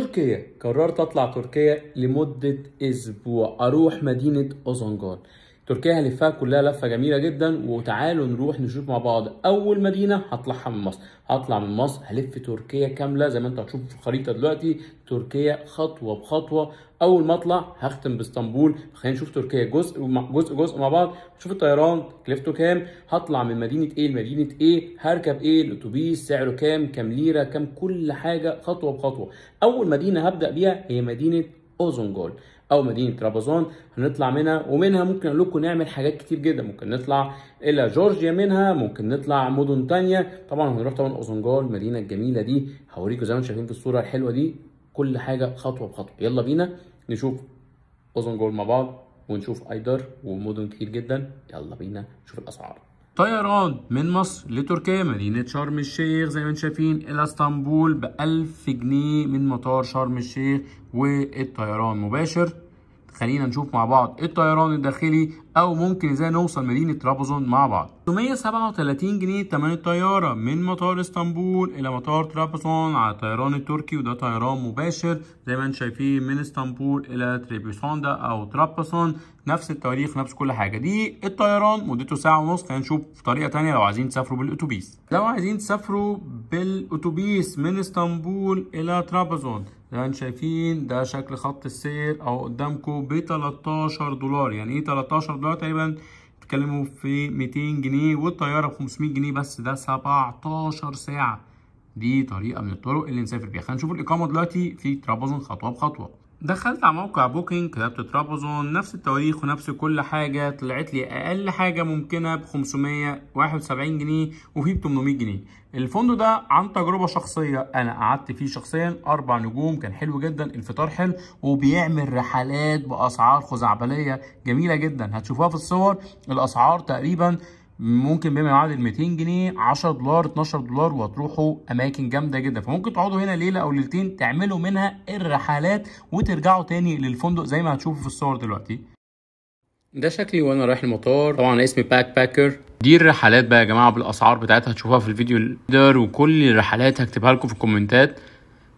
تركيا قررت اطلع تركيا لمده اسبوع اروح مدينه اوزنجان تركيا هلفها كلها لفه جميله جدا وتعالوا نروح نشوف مع بعض اول مدينه هطلعها من مصر هطلع من مصر هلف تركيا كامله زي ما انتوا هتشوفوا في الخريطه دلوقتي تركيا خطوه بخطوه اول ما اطلع هختم باسطنبول خلينا نشوف تركيا جزء جزء جزء مع بعض نشوف الطيران تكلفته كام هطلع من مدينه ايه لمدينه ايه هركب ايه الاتوبيس سعره كام كام ليره كام كل حاجه خطوه بخطوه اول مدينه هبدا بيها هي مدينه اوزونجول او مدينه ترابزون هنطلع منها ومنها ممكن اقول لكم نعمل حاجات كتير جدا ممكن نطلع الى جورجيا منها ممكن نطلع مدن تانية طبعا هنروح طبعا اوزونجول المدينه الجميله دي هوريكم زي ما انتم شايفين في الصوره الحلوه دي كل حاجه خطوه بخطوه يلا بينا نشوف اوزونجول مع بعض ونشوف ايدر ومدن كتير جدا يلا بينا نشوف الاسعار طيران من مصر لتركيا مدينة شرم الشيخ زي ما انتم شايفين إلى اسطنبول ب 1000 جنيه من مطار شرم الشيخ والطيران مباشر خلينا نشوف مع بعض الطيران الداخلي او ممكن ازاي نوصل مدينه ترابزون مع بعض 137 جنيه تمن الطياره من مطار اسطنبول الى مطار ترابزون على الطيران التركي وده طيران مباشر زي ما انتم شايفين من اسطنبول الى تريبيسوندا او ترابزون نفس التواريخ نفس كل حاجه دي الطيران مدته ساعه ونص هنشوف طريقه تانية لو عايزين تسافروا بالاتوبيس لو عايزين تسافروا بالاتوبيس من اسطنبول الى ترابزون زي ما انتم شايفين ده شكل خط السير او قدامكم ب 13 دولار يعني ايه 13 دولار دولار تقريبا بتتكلموا في 200 جنيه والطياره ب 500 جنيه بس ده 17 ساعه دي طريقه من الطرق اللي نسافر بيها خلينا نشوف الاقامه دلوقتي في ترابزون خطوه بخطوه دخلت على موقع بوكينج كتبت ترابزون نفس التواريخ ونفس كل حاجه طلعت لي اقل حاجه ممكنه ب 571 جنيه وفي ب 800 جنيه الفندق ده عن تجربه شخصيه انا قعدت فيه شخصيا اربع نجوم كان حلو جدا الفطار حلو وبيعمل رحلات باسعار خزعبليه جميله جدا هتشوفوها في الصور الاسعار تقريبا ممكن بما يعادل 200 جنيه 10 دولار 12 دولار وهتروحوا اماكن جامده جدا فممكن تقعدوا هنا ليله او ليلتين تعملوا منها الرحلات وترجعوا تاني للفندق زي ما هتشوفوا في الصور دلوقتي ده شكلي وانا رايح المطار طبعا اسمي باك باكر دي الرحلات بقى يا جماعه بالاسعار بتاعتها هتشوفوها في الفيديو الدار وكل الرحلات هكتبها لكم في الكومنتات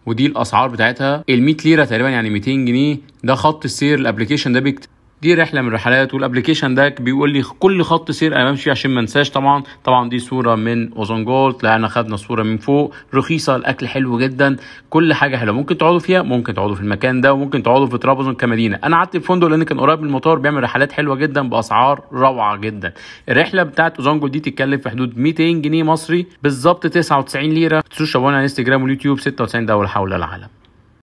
ودي الاسعار بتاعتها ال 100 ليره تقريبا يعني 200 جنيه ده خط السير الابلكيشن ده بيكتب دي رحله من الرحلات والابلكيشن ده بيقول لي كل خط سير انا بمشي عشان ما انساش طبعا طبعا دي صوره من اوزون جولد طلعنا خدنا صوره من فوق رخيصه الاكل حلو جدا كل حاجه حلوه ممكن تقعدوا فيها ممكن تقعدوا في المكان ده وممكن تقعدوا في طرابزون كمدينه انا قعدت في فندق لان كان قريب من المطار بيعمل رحلات حلوه جدا باسعار روعه جدا الرحله بتاعت اوزون جولد دي تتكلم في حدود 200 جنيه مصري بالظبط 99 ليره تشوفوا على انستجرام واليوتيوب 96 دوله حول العالم